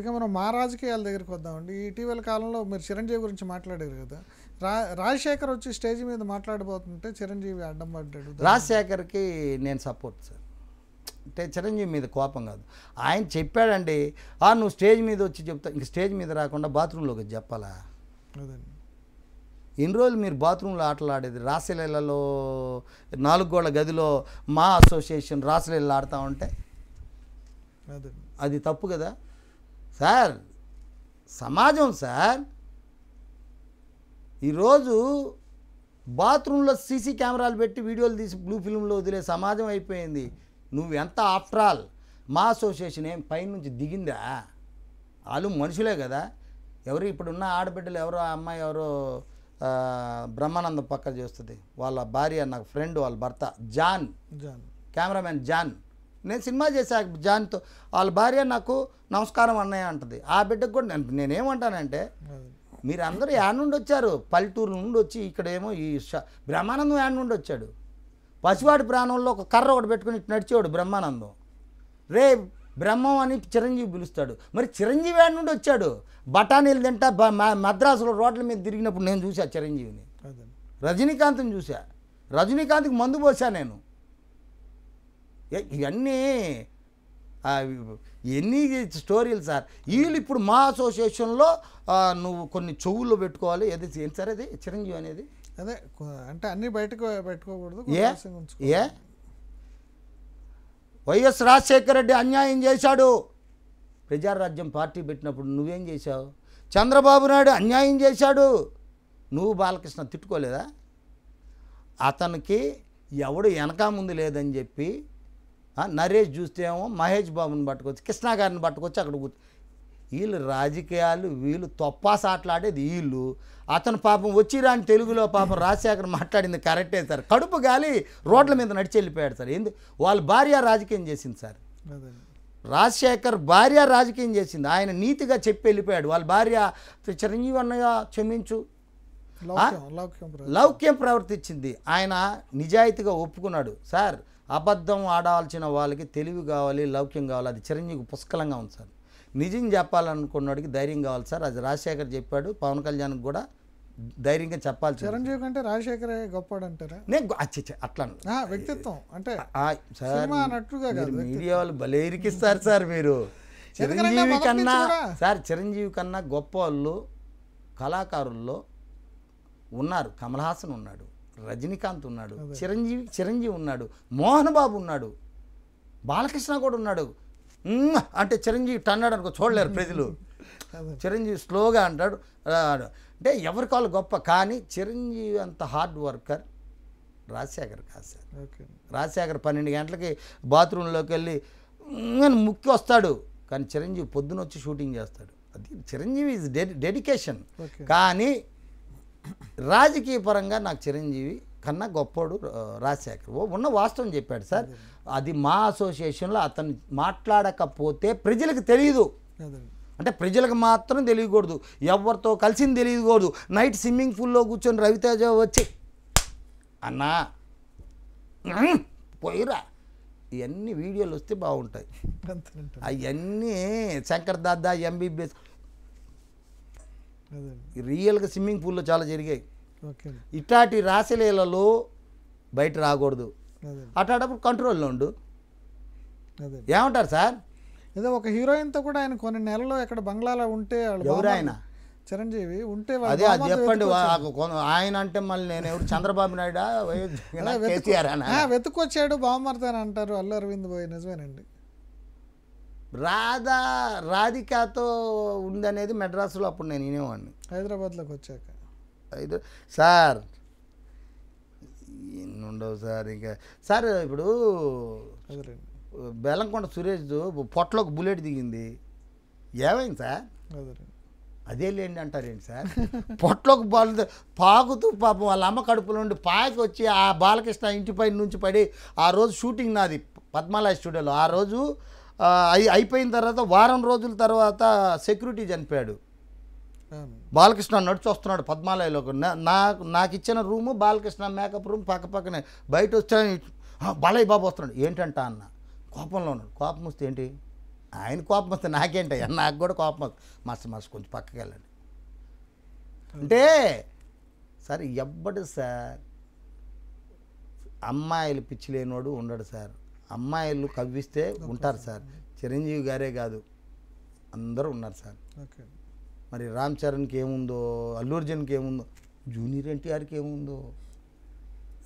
ఇక మనం మా రాజకీయాల దగ్గరికి వద్దామండి ఇటీవల కాలంలో మీరు చిరంజీవి గురించి మాట్లాడారు కదా రా రాజశేఖర్ వచ్చి స్టేజ్ మీద మాట్లాడబోతుంటే చిరంజీవి అడ్డం పడ్డాడు రాజశేఖర్కి నేను సపోర్ట్ సార్ అంటే చిరంజీవి మీద కోపం కాదు ఆయన చెప్పాడండి ఆ నువ్వు స్టేజ్ మీద వచ్చి చెప్తా ఇంక స్టేజ్ మీద రాకుండా బాత్రూంలోకి చెప్పాలా ఎన్ని ఇన్ని రోజులు మీరు బాత్రూంలో ఆటలాడేది రాసలీలలో నాలుగు గోళ్ళ గదిలో మా అసోసియేషన్ రాసలీలలో ఆడుతూ ఉంటే అది తప్పు కదా సార్ సమాజం సార్ ఈరోజు బాత్రూంలో సీసీ కెమెరాలు పెట్టి వీడియోలు తీసి బ్లూ ఫిల్మ్లో వదిలే సమాజం అయిపోయింది నువ్వు ఎంత ఆఫ్టర్ ఆల్ మా అసోసియేషన్ ఏం పైనుంచి దిగిందా వాళ్ళు మనుషులే కదా ఎవరు ఇప్పుడున్న ఆడబిడ్డలు ఎవరో అమ్మాయి ఎవరో బ్రహ్మానందం పక్క చేస్తుంది వాళ్ళ భార్య నాకు ఫ్రెండ్ వాళ్ళ భర్త జాన్ జాన్ కెమెరామెన్ జాన్ నేను సినిమా చేశా జాన్తో వాళ్ళ భార్య నాకు నమస్కారం అన్నయ్య అంటది ఆ బిడ్డకు కూడా నేను నేనేమంటానంటే మీరు అందరూ యాడ్ నుండి వచ్చారు పల్లెటూరు నుండి వచ్చి ఇక్కడేమో ఈ బ్రహ్మానందం యాడ్ నుండి వచ్చాడు పసివాడి ప్రాణంలో ఒక కర్ర ఒకటి పెట్టుకుని నడిచేవాడు బ్రహ్మానందం రే బ్రహ్మం అని చిరంజీవి పిలుస్తాడు మరి చిరంజీవి యాడ్ నుండి వచ్చాడు బఠానీలు తింటా మద్రాసులో రోడ్ల మీద తిరిగినప్పుడు నేను చూసా చిరంజీవిని రజనీకాంత్ని చూసా రజనీకాంత్కి మందు పోసా నేను ఇవన్నీ ఎన్ని స్టోరీలు సార్ వీళ్ళు ఇప్పుడు మా అసోసియేషన్లో నువ్వు కొన్ని చెవులు పెట్టుకోవాలి ఏది ఏం సార్ అది చిరంజీవి అనేది అదే అంటే అన్నీ బయటకు పెట్టుకోకూడదు ఏ ఏ వైఎస్ రాజశేఖర రెడ్డి అన్యాయం చేశాడు ప్రజారాజ్యం పార్టీ పెట్టినప్పుడు నువ్వేం చేశావు చంద్రబాబు నాయుడు అన్యాయం చేశాడు నువ్వు బాలకృష్ణ తిట్టుకోలేదా అతనికి ఎవడు వెనక ముందు లేదని చెప్పి నరేష్ చూస్తే ఏమో మహేష్ బాబుని పట్టుకోవచ్చు కృష్ణా గారిని పట్టుకొచ్చి అక్కడ వీళ్ళు రాజకీయాలు వీళ్ళు తొప్పాసాట్లాడేది వీళ్ళు అతను పాపం వచ్చిరాని తెలుగులో పాపం రాజశేఖర్ మాట్లాడింది కరెక్టే సార్ కడుపు గాలి రోడ్ల మీద నడిచి వెళ్ళిపోయాడు సార్ ఏంది వాళ్ళ భార్య రాజకీయం చేసింది సార్ రాజశేఖర్ భార్య రాజకీయం చేసింది ఆయన నీతిగా చెప్పి వెళ్ళిపోయాడు వాళ్ళ భార్య చిరంజీవి అన్నయ్య క్షమించు లౌక్యం ప్రవర్తించింది ఆయన నిజాయితీగా ఒప్పుకున్నాడు సార్ అబద్ధం ఆడాల్సిన వాళ్ళకి తెలివి కావాలి లౌక్యం కావాలి అది చిరంజీవి పుష్కలంగా ఉంది సార్ నిజం చెప్పాలనుకున్నవాడికి ధైర్యం కావాలి సార్ అది రాజశేఖర్ చెప్పాడు పవన్ కళ్యాణ్కి కూడా ధైర్యంగా చెప్పాలి చిరంజీవి కంటే రాజశేఖర్ గొప్పవాడు అంటారా నేను అట్లా వ్యక్తిత్వం అంటే సార్ మీడియా వాళ్ళు భలే ఇరికిస్తారు సార్ మీరు చిరంజీవి కన్నా సార్ చిరంజీవి కన్నా గొప్ప వాళ్ళు కళాకారుల్లో ఉన్నారు కమల్ హాసన్ ఉన్నాడు రజనీకాంత్ ఉన్నాడు చిరంజీవి చిరంజీవి ఉన్నాడు మోహన్ బాబు ఉన్నాడు బాలకృష్ణ కూడా ఉన్నాడు అంటే చిరంజీవి అన్నాడు అనుకో చూడలేరు ప్రజలు చిరంజీవి స్లోగా అంటాడు అంటే ఎవరి కాళ్ళు గొప్ప కానీ చిరంజీవి అంత హార్డ్ వర్కర్ రాజశేఖర్ కాదు సార్ రాజశేఖర్ పన్నెండు గంటలకి బాత్రూంలోకి వెళ్ళి ముక్కి వస్తాడు కానీ చిరంజీవి పొద్దున వచ్చి షూటింగ్ చేస్తాడు అది చిరంజీవి ఇస్ డెడికేషన్ కానీ రాజకీయ పరంగా నాకు చిరంజీవి కన్నా గొప్పోడు రాజశేఖర్ ఓ ఉన్న వాస్తవం చెప్పాడు సార్ అది మా అసోసియేషన్లో అతను మాట్లాడకపోతే ప్రజలకు తెలియదు అంటే ప్రజలకు మాత్రం తెలియకూడదు ఎవరితో కలిసింది తెలియకూడదు నైట్ స్విమ్మింగ్ పూల్లో కూర్చొని రవితేజ వచ్చి అన్నా పోయిరా ఇవన్నీ వీడియోలు వస్తే బాగుంటాయి అవన్నీ శంకర్ దాదా ఎంబీబీఎస్ రియల్గా స్విమ్మింగ్ పూల్లో చాలా జరిగాయి ఇట్లాంటి రాశిలీలలో బయట రాకూడదు అట్లాంటప్పుడు కంట్రోల్లో ఉండు ఏమంటారు సార్ ఏదో ఒక హీరోయిన్తో కూడా ఆయన కొన్ని నెలలు ఎక్కడ బంగ్లాలో ఉంటే ఎవరు ఆయన చిరంజీవి ఉంటే అదే అది చెప్పండి ఆయన అంటే మళ్ళీ నేను ఎవరు చంద్రబాబు నాయుడు కేసీఆర్ వెతుకొచ్చాడు బావమర్తాను అంటారు అల్లు అరవింద్ పోయి నిజమేనండి రాధా రాధికాతో ఉందనేది మెడ్రాస్లో అప్పుడు నేను వినేవాడిని హైదరాబాద్లోకి వచ్చాక అయితే సార్ ఉండవు సార్ ఇంకా సార్ ఇప్పుడు బెల్లంకొండ సురేష్ పొట్లోకి బుల్లెట్ దిగింది ఏమైంది సార్ అదే లేండి అంటారేంటి సార్ పొట్లోకి బాల్ పాకుతూ పాపం వాళ్ళ అమ్మ కడుపులో నుండి పాకి వచ్చి ఆ బాలకృష్ణ ఇంటిపై నుంచి పడి ఆ రోజు షూటింగ్ నాది పద్మాలయ స్టూడియోలో ఆ రోజు అయి అయిపోయిన తర్వాత వారం రోజుల తర్వాత సెక్యూరిటీ చనిపోయాడు బాలకృష్ణ నడిచి వస్తున్నాడు పద్మాలయలోకి నాకు నాకు ఇచ్చిన రూము బాలకృష్ణ మేకప్ రూమ్ పక్క పక్కనే బయట వచ్చా బాలయ్య బాబు వస్తున్నాడు ఏంటంట అన్న కోపంలో ఉన్నాడు కోపం వస్తే ఏంటి ఆయన కోపం వస్తే నాకేంటయ్యా నాకు కూడా కోపం వస్తుంది మస్తు మస్తు కొంచెం పక్కకి వెళ్ళండి అంటే సార్ ఎవ్వడు సార్ అమ్మాయిలు పిచ్చి లేనివాడు ఉండడు సార్ అమ్మాయిలు కవ్విస్తే ఉంటారు సార్ చిరంజీవి గారే కాదు అందరూ ఉన్నారు సార్ మరి రామ్ చరణ్కి ఏముందో అల్లు అర్జున్కి ఏముందో జూనియర్ ఎన్టీఆర్కి ఏముందో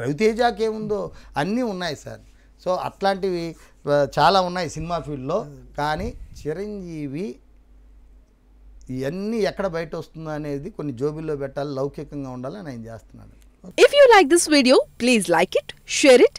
రవితేజకి ఏముందో అన్నీ ఉన్నాయి సార్ సో అట్లాంటివి చాలా ఉన్నాయి సినిమా ఫీల్డ్లో కానీ చిరంజీవి ఇవన్నీ ఎక్కడ బయట వస్తుందో అనేది కొన్ని జోబీల్లో పెట్టాలి లౌకికంగా ఉండాలని ఆయన చేస్తున్నాడు if you like this video please like it share it